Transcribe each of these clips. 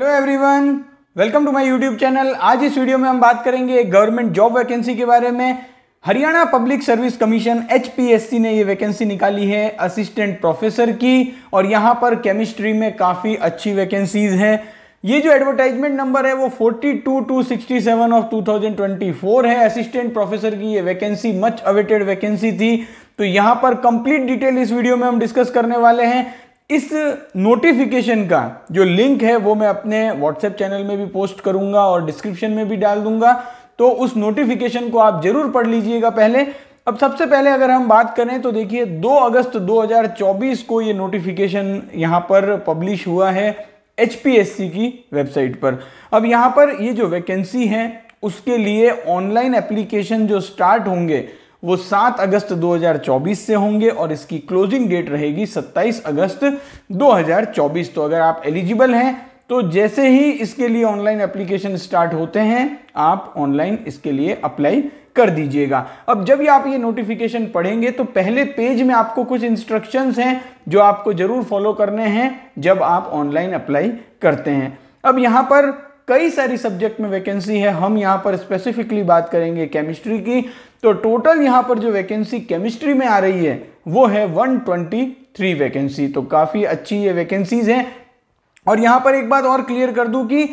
hello everyone welcome to my YouTube channel आज इस video में हम बात करेंगे गवर्नमेंट जॉब वैकेंसी के बारे में Haryana public service commission H ने ये वैकेंसी निकाली है असिस्टेंट प्रोफेसर की और यहाँ पर केमिस्ट्री में काफ़ी अच्छी वैकेंसीज हैं ये जो एडवर्टाइजमेंट नंबर है वो 42 टू 67 ऑफ 2024 है असिस्टेंट प्रोफेसर की ये वैकेंसी मच अवेटेड वैकेंसी थी तो यहाँ पर कंप्लीट डिटेल इस वीडियो में हम डिस्कस करने वाले हैं इस नोटिफिकेशन का जो लिंक है वो मैं अपने व्हाट्सएप चैनल में भी पोस्ट करूंगा और डिस्क्रिप्शन में भी डाल दूंगा तो उस नोटिफिकेशन को आप जरूर पढ़ लीजिएगा पहले अब सबसे पहले अगर हम बात करें तो देखिए 2 अगस्त 2024 को ये नोटिफिकेशन यहाँ पर पब्लिश हुआ है एच की वेबसाइट पर अब यहाँ पर ये जो वैकेंसी है उसके लिए ऑनलाइन एप्लीकेशन जो स्टार्ट होंगे वो 7 अगस्त 2024 से होंगे और इसकी क्लोजिंग डेट रहेगी 27 अगस्त 2024 तो अगर आप एलिजिबल हैं तो जैसे ही इसके लिए ऑनलाइन एप्लीकेशन स्टार्ट होते हैं आप ऑनलाइन इसके लिए अप्लाई कर दीजिएगा अब जब ये आप ये नोटिफिकेशन पढ़ेंगे तो पहले पेज में आपको कुछ इंस्ट्रक्शंस हैं जो आपको जरूर फॉलो करने हैं जब आप ऑनलाइन अप्लाई करते हैं अब यहाँ पर कई सारी सब्जेक्ट में वैकेंसी है हम यहाँ पर स्पेसिफिकली बात करेंगे केमिस्ट्री की तो टोटल यहाँ पर जो वैकेंसी केमिस्ट्री में आ रही है वो है 123 वैकेंसी तो काफ़ी अच्छी ये वैकेंसीज हैं और यहाँ पर एक बात और क्लियर कर दूँ कि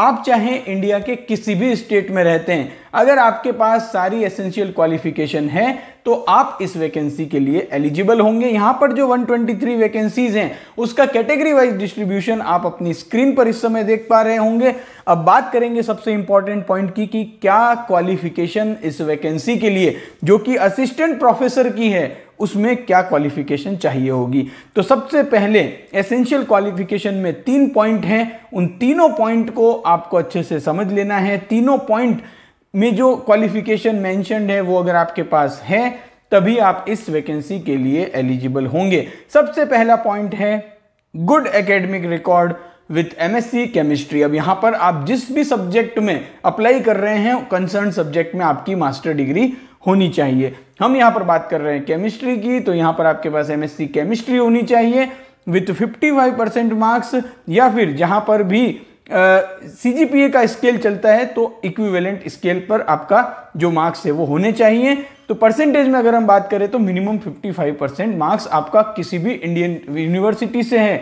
आप चाहे इंडिया के किसी भी स्टेट में रहते हैं अगर आपके पास सारी एसेंशियल क्वालिफिकेशन है तो आप इस वैकेंसी के लिए एलिजिबल होंगे यहां पर जो 123 वैकेंसीज हैं उसका कैटेगरी वाइज डिस्ट्रीब्यूशन आप अपनी स्क्रीन पर इस समय देख पा रहे होंगे अब बात करेंगे सबसे इंपॉर्टेंट पॉइंट की कि क्या क्वालिफिकेशन इस वैकेंसी के लिए जो कि असिस्टेंट प्रोफेसर की है उसमें क्या क्वालिफिकेशन चाहिए होगी तो सबसे पहले एसेंशियल क्वालिफिकेशन में तीन पॉइंट हैं उन तीनों पॉइंट को आपको अच्छे से समझ लेना है तीनों पॉइंट में जो क्वालिफिकेशन मेंशनड है वो अगर आपके पास है तभी आप इस वैकेंसी के लिए एलिजिबल होंगे सबसे पहला पॉइंट है good academic record with MSc chemistry अब यहाँ पर आप जिस भी सब्जेक्ट में अप्लाई कर रहे हैं कंसर्न सब्जेक्ट में आपकी मास्टर डिग्री होनी चाहिए हम यहाँ पर बात कर रहे हैं केमिस्ट्री की तो यहाँ पर आपके पास एमएससी केमिस्ट्री होनी चाहिए with fifty five percent marks या फिर जहां पर भी सी जी पी ए का स्केल चलता है तो इक्विवेलेंट स्केल पर आपका जो मार्क्स है वो होने चाहिए तो परसेंटेज में अगर हम बात करें तो मिनिमम 55 परसेंट मार्क्स आपका किसी भी इंडियन यूनिवर्सिटी से है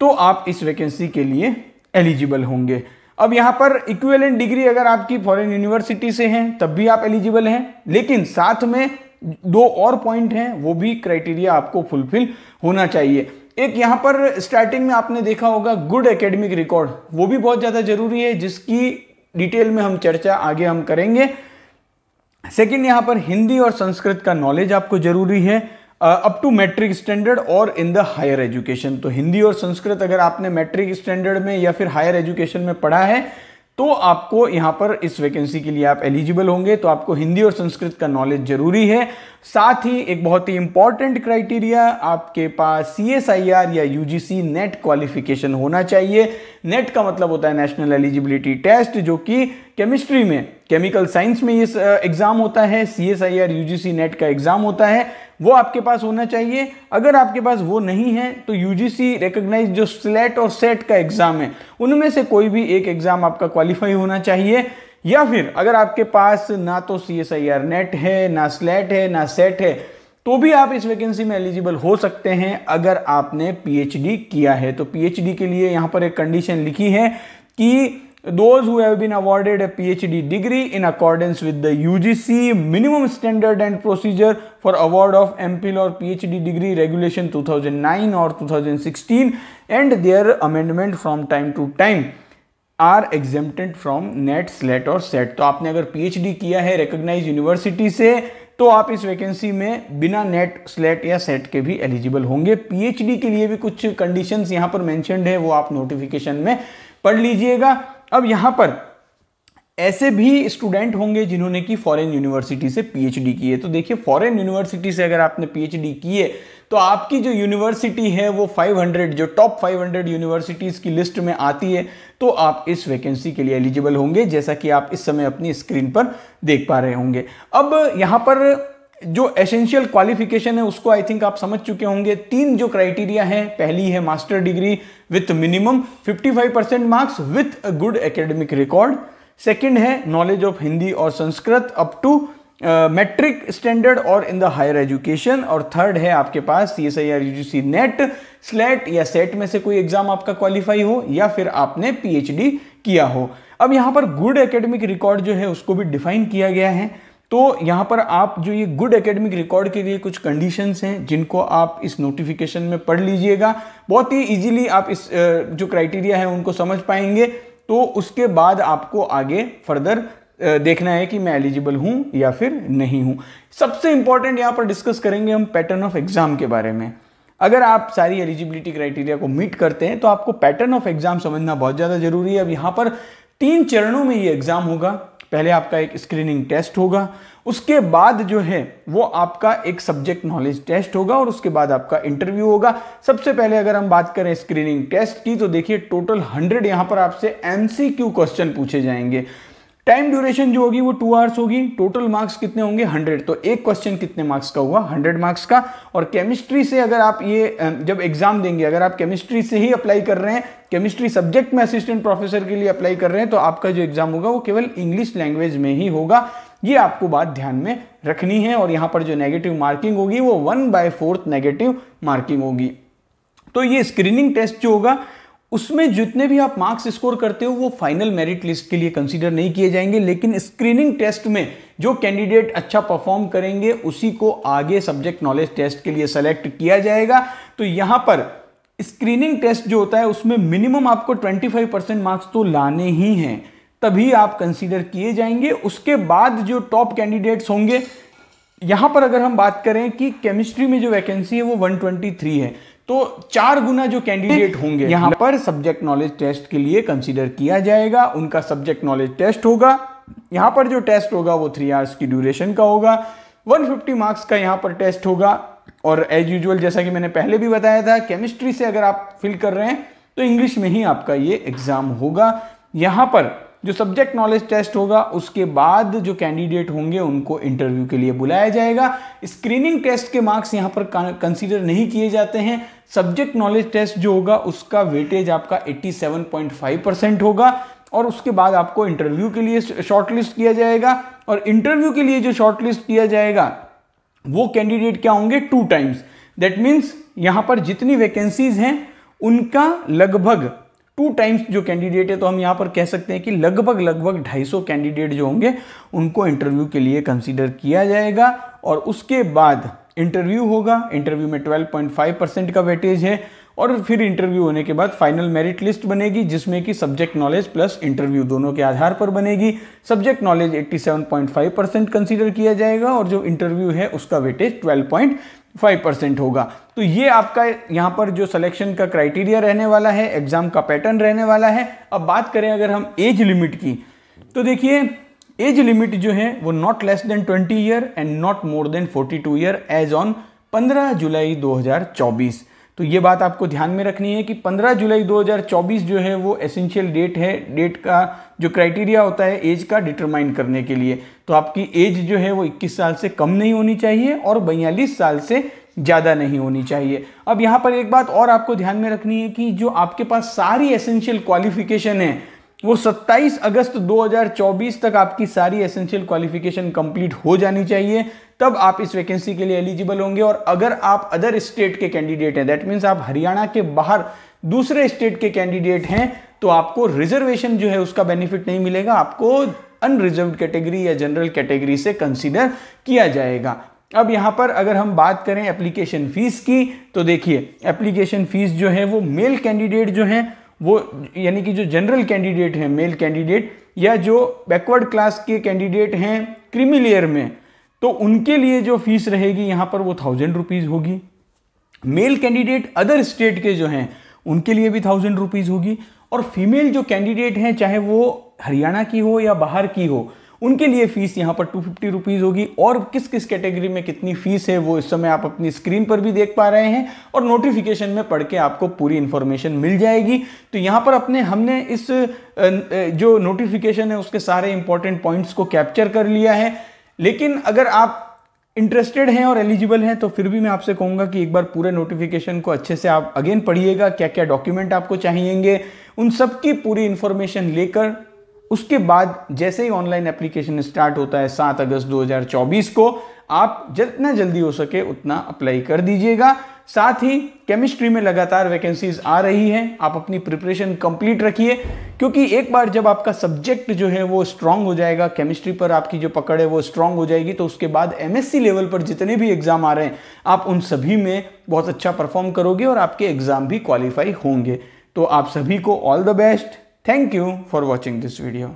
तो आप इस वैकेंसी के लिए एलिजिबल होंगे अब यहाँ पर इक्विवेलेंट डिग्री अगर आपकी फॉरेन यूनिवर्सिटी से हैं तब भी आप एलिजिबल हैं लेकिन साथ में दो और पॉइंट हैं वो भी क्राइटेरिया आपको फुलफिल होना चाहिए एक यहाँ पर स्टार्टिंग में आपने देखा होगा गुड एकेडमिक रिकॉर्ड वो भी बहुत ज़्यादा ज़रूरी है जिसकी डिटेल में हम चर्चा आगे हम करेंगे सेकंड यहाँ पर हिंदी और संस्कृत का नॉलेज आपको ज़रूरी है अप टू मैट्रिक स्टैंडर्ड और इन द हायर एजुकेशन तो हिंदी और संस्कृत अगर आपने मैट्रिक स्टैंडर्ड में या फिर हायर एजुकेशन में पढ़ा है तो आपको यहां पर इस वैकेंसी के लिए आप एलिजिबल होंगे तो आपको हिंदी और संस्कृत का नॉलेज जरूरी है साथ ही एक बहुत ही इंपॉर्टेंट क्राइटेरिया आपके पास सी एस आई आर या U G C net qualification होना चाहिए नेट का मतलब होता है नेशनल एलिजिबिलिटी टेस्ट जो कि केमिस्ट्री में केमिकल साइंस में ये एग्ज़ाम होता है C S I R U G C net का एग्ज़ाम होता है वो आपके पास होना चाहिए अगर आपके पास वो नहीं है तो यूजीसी रिकोगनाइज जो स्लेट और सेट का एग्ज़ाम है उनमें से कोई भी एक एग्ज़ाम आपका क्वालिफाई होना चाहिए या फिर अगर आपके पास ना तो C S I R net है ना स्लेट है ना सेट है तो भी आप इस वैकेंसी में एलिजिबल हो सकते हैं अगर आपने पीएचडी किया है तो पीएचडी के लिए यहाँ पर एक कंडीशन लिखी है कि those who have been awarded a PhD degree in accordance with the UGC minimum standard and procedure for award of MPhil or PhD degree regulation 2009 or 2016 and their amendment from time to time are exempted from net SLET और SET तो आपने अगर P H D किया है recognise university से तो आप इस वैकेंसी में बिना नेट स्लेट या सेट के भी एलिजिबल होंगे पी एच डी के लिए भी कुछ कंडीशन यहां पर मैंशनड है वो आप नोटिफिकेशन में पढ़ लीजिएगा अब यहां पर ऐसे भी स्टूडेंट होंगे जिन्होंने कि फॉरेन यूनिवर्सिटी से पीएचडी की है तो देखिए फॉरेन यूनिवर्सिटी से अगर आपने पीएचडी की है तो आपकी जो यूनिवर्सिटी है वो 500 जो टॉप 500 यूनिवर्सिटीज़ की लिस्ट में आती है तो आप इस वैकेंसी के लिए एलिजिबल होंगे जैसा कि आप इस समय अपनी स्क्रीन पर देख पा रहे होंगे अब यहाँ पर जो एसेंशियल क्वालिफिकेशन है उसको आई थिंक आप समझ चुके होंगे तीन जो क्राइटेरिया हैं पहली है master degree with minimum 55 percent marks with a good academic record second है नॉलेज ऑफ हिंदी और Sanskrit up to matric standard और इन द हायर एजुकेशन और थर्ड है आपके पास C S I R U C net SLET या SET में से कोई एग्जाम आपका क्वालिफाई हो या फिर आपने पी किया हो अब यहाँ पर गुड एकेडमिक रिकॉर्ड जो है उसको भी डिफाइन किया गया है तो यहाँ पर आप जो ये गुड एकेडमिक रिकॉर्ड के लिए कुछ कंडीशंस हैं जिनको आप इस नोटिफिकेशन में पढ़ लीजिएगा बहुत ही इजीली आप इस जो क्राइटेरिया है उनको समझ पाएंगे तो उसके बाद आपको आगे फर्दर देखना है कि मैं एलिजिबल हूँ या फिर नहीं हूँ सबसे इंपॉर्टेंट यहाँ पर डिस्कस करेंगे हम पैटर्न ऑफ एग्ज़ाम के बारे में अगर आप सारी एलिजिबिलिटी क्राइटेरिया को मीट करते हैं तो आपको पैटर्न ऑफ एग्ज़ाम समझना बहुत ज़्यादा ज़रूरी है अब यहाँ पर तीन चरणों में ये एग्ज़ाम होगा पहले आपका एक स्क्रीनिंग टेस्ट होगा उसके बाद जो है वो आपका एक सब्जेक्ट नॉलेज टेस्ट होगा और उसके बाद आपका इंटरव्यू होगा सबसे पहले अगर हम बात करें स्क्रीनिंग टेस्ट की तो देखिए टोटल हंड्रेड यहां पर आपसे एमसीक्यू क्वेश्चन पूछे जाएंगे टाइम ड्यूरेशन जो होगी वो टू आवर्स होगी टोटल मार्क्स कितने होंगे हंड्रेड तो एक क्वेश्चन कितने मार्क्स का हुआ हंड्रेड मार्क्स का और केमिस्ट्री से अगर आप ये जब एग्जाम देंगे अगर आप केमिस्ट्री से ही अप्लाई कर रहे हैं केमिस्ट्री सब्जेक्ट में असिस्टेंट प्रोफेसर के लिए अप्लाई कर रहे हैं तो आपका जो एग्जाम होगा वो केवल इंग्लिश लैंग्वेज में ही होगा ये आपको बात ध्यान में रखनी है और यहाँ पर जो नेगेटिव मार्किंग होगी वो one by fourth negative marking होगी तो ये स्क्रीनिंग टेस्ट जो होगा उसमें जितने भी आप मार्क्स स्कोर करते हो वो फाइनल मेरिट लिस्ट के लिए कंसीडर नहीं किए जाएंगे लेकिन स्क्रीनिंग टेस्ट में जो कैंडिडेट अच्छा परफॉर्म करेंगे उसी को आगे सब्जेक्ट नॉलेज टेस्ट के लिए सेलेक्ट किया जाएगा तो यहां पर स्क्रीनिंग टेस्ट जो होता है उसमें मिनिमम आपको 25 परसेंट मार्क्स तो लाने ही हैं तभी आप कंसीडर किए जाएंगे उसके बाद जो टॉप कैंडिडेट्स होंगे यहां पर अगर हम बात करें कि केमिस्ट्री में जो वैकेंसी है वो 123 है तो चार गुना जो कैंडिडेट होंगे यहां पर सब्जेक्ट नॉलेज टेस्ट के लिए कंसिडर किया जाएगा उनका सब्जेक्ट नॉलेज टेस्ट होगा यहां पर जो टेस्ट होगा वो थ्री आवर्स की ड्यूरेशन का होगा 150 मार्क्स का यहां पर टेस्ट होगा और एज यूजल जैसा कि मैंने पहले भी बताया था केमिस्ट्री से अगर आप फिल कर रहे हैं तो इंग्लिश में ही आपका ये एग्जाम होगा यहां पर जो सब्जेक्ट नॉलेज टेस्ट होगा उसके बाद जो कैंडिडेट होंगे उनको इंटरव्यू के लिए बुलाया जाएगा स्क्रीनिंग टेस्ट के मार्क्स यहाँ पर कंसीडर नहीं किए जाते हैं सब्जेक्ट नॉलेज टेस्ट जो होगा उसका वेटेज आपका 87.5 परसेंट होगा और उसके बाद आपको इंटरव्यू के लिए शॉर्टलिस्ट किया जाएगा और इंटरव्यू के लिए जो शॉर्टलिस्ट किया जाएगा वो कैंडिडेट क्या होंगे टू टाइम्स दैट मीन्स यहाँ पर जितनी वैकेंसीज हैं उनका लगभग टू टाइम्स जो कैंडिडेट है तो हम यहाँ पर कह सकते हैं कि लगभग लगभग 250 कैंडिडेट जो होंगे उनको इंटरव्यू के लिए कंसीडर किया जाएगा और उसके बाद इंटरव्यू होगा इंटरव्यू में 12.5 परसेंट का वेटेज है और फिर इंटरव्यू होने के बाद फाइनल मेरिट लिस्ट बनेगी जिसमें कि सब्जेक्ट नॉलेज प्लस इंटरव्यू दोनों के आधार पर बनेगी सब्जेक्ट नॉलेज 87.5 परसेंट कंसिडर किया जाएगा और जो इंटरव्यू है उसका वेटेज पॉइंट फाइव परसेंट होगा तो ये आपका यहाँ पर जो सिलेक्शन का क्राइटेरिया रहने वाला है एग्ज़ाम का पैटर्न रहने वाला है अब बात करें अगर हम एज लिमिट की तो देखिए एज लिमिट जो है वो not less than twenty year and not more than forty two year age on पंद्रह जुलाई दो हज़ार चौबीस तो ये बात आपको ध्यान में रखनी है कि 15 जुलाई 2024 जो है वो एसेंशियल डेट है डेट का जो क्राइटेरिया होता है एज का डिटरमाइन करने के लिए तो आपकी एज जो है वो 21 साल से कम नहीं होनी चाहिए और बयालीस साल से ज़्यादा नहीं होनी चाहिए अब यहाँ पर एक बात और आपको ध्यान में रखनी है कि जो आपके पास सारी एसेंशियल क्वालिफिकेशन है वो 27 अगस्त 2024 तक आपकी सारी एसेंशियल क्वालिफिकेशन कंप्लीट हो जानी चाहिए तब आप इस वैकेंसी के लिए एलिजिबल होंगे और अगर आप अदर स्टेट के कैंडिडेट हैं दैट मीन्स आप हरियाणा के बाहर दूसरे स्टेट के कैंडिडेट हैं तो आपको रिजर्वेशन जो है उसका बेनिफिट नहीं मिलेगा आपको अनरिजर्व कैटेगरी या जनरल कैटेगरी से कंसिडर किया जाएगा अब यहाँ पर अगर हम बात करें एप्लीकेशन फ़ीस की तो देखिए एप्लीकेशन फ़ीस जो है वो मेल कैंडिडेट जो हैं वो यानी कि जो जनरल कैंडिडेट हैं मेल कैंडिडेट या जो बैकवर्ड क्लास के कैंडिडेट हैं क्रीमी लेयर में तो उनके लिए जो फीस रहेगी यहाँ पर वो थाउजेंड रुपीज़ होगी मेल कैंडिडेट अदर स्टेट के जो हैं उनके लिए भी थाउजेंड रुपीज़ होगी और फीमेल जो कैंडिडेट हैं चाहे वो हरियाणा की हो या बाहर की हो उनके लिए फ़ीस यहाँ पर टू फिफ्टी रुपीज़ होगी और किस किस कैटेगरी में कितनी फ़ीस है वो इस समय आप अपनी स्क्रीन पर भी देख पा रहे हैं और नोटिफिकेशन में पढ़ के आपको पूरी इंफॉर्मेशन मिल जाएगी तो यहाँ पर अपने हमने इस जो नोटिफिकेशन है उसके सारे इंपॉर्टेंट पॉइंट्स को कैप्चर कर लिया है लेकिन अगर आप इंटरेस्टेड हैं और एलिजिबल हैं तो फिर भी मैं आपसे कहूँगा कि एक बार पूरे नोटिफिकेशन को अच्छे से आप अगेन पढ़िएगा क्या क्या डॉक्यूमेंट आपको चाहिएंगे उन सब की पूरी इन्फॉर्मेशन लेकर उसके बाद जैसे ही ऑनलाइन एप्लीकेशन स्टार्ट होता है सात अगस्त 2024 को आप जितना जल्दी हो सके उतना अप्लाई कर दीजिएगा साथ ही केमिस्ट्री में लगातार वैकेंसीज आ रही हैं आप अपनी प्रिपरेशन कंप्लीट रखिए क्योंकि एक बार जब आपका सब्जेक्ट जो है वो स्ट्रांग हो जाएगा केमिस्ट्री पर आपकी जो पकड़ है वो स्ट्रांग हो जाएगी तो उसके बाद एमएससी लेवल पर जितने भी एग्जाम आ रहे हैं आप उन सभी में बहुत अच्छा परफॉर्म करोगे और आपके एग्जाम भी क्वालिफाई होंगे तो आप सभी को all the best thank you for watching this video